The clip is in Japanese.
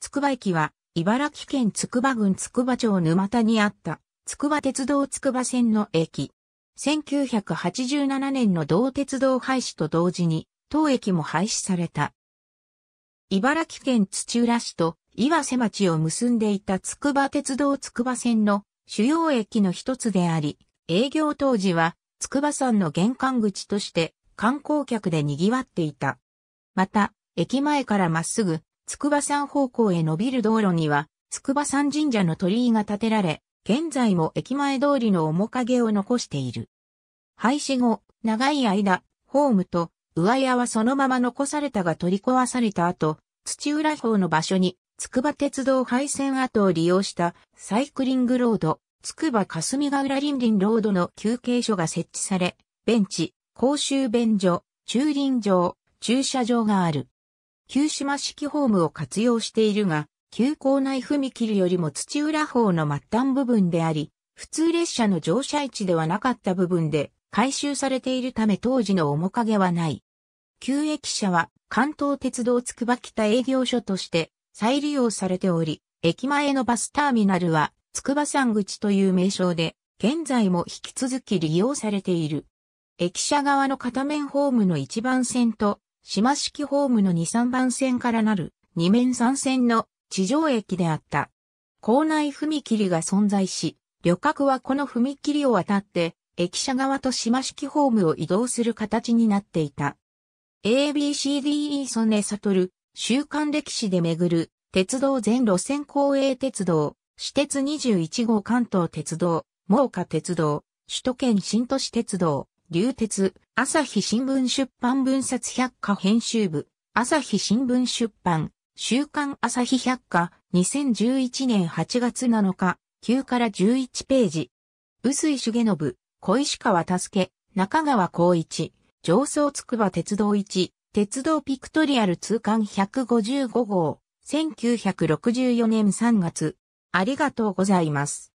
筑波駅は、茨城県筑波郡筑波町沼田にあった、筑波鉄道筑波線の駅。1987年の同鉄道廃止と同時に、当駅も廃止された。茨城県土浦市と岩瀬町を結んでいた筑波鉄道筑波線の主要駅の一つであり、営業当時は筑波山の玄関口として観光客で賑わっていた。また、駅前からまっすぐ筑波山方向へ伸びる道路には、筑波山神社の鳥居が建てられ、現在も駅前通りの面影を残している。廃止後、長い間、ホームと上屋はそのまま残されたが取り壊された後、土浦方の場所に、筑波鉄道廃線跡を利用したサイクリングロード、筑波霞ヶ浦林林ロードの休憩所が設置され、ベンチ、公衆便所、駐輪場、駐車場がある。旧島式ホームを活用しているが、急行内踏切よりも土浦方の末端部分であり、普通列車の乗車位置ではなかった部分で改修されているため当時の面影はない。旧駅舎は関東鉄道筑波北営業所として再利用されており、駅前のバスターミナルは筑波山口という名称で、現在も引き続き利用されている。駅舎側の片面ホームの一番線と島式ホームの2、3番線からなる2面3線の地上駅であった。校内踏切が存在し、旅客はこの踏切を渡って、駅舎側と島式ホームを移動する形になっていた。ABCDE 曽根悟、週刊歴史で巡る、鉄道全路線公営鉄道、私鉄21号関東鉄道、猛火鉄道、首都圏新都市鉄道、流鉄、朝日新聞出版文冊百科編集部、朝日新聞出版、週刊朝日百科、2011年8月7日、9から11ページ。薄井重信、小石川助、中川光一、上層筑波鉄道1、鉄道ピクトリアル通貫155号、1964年3月。ありがとうございます。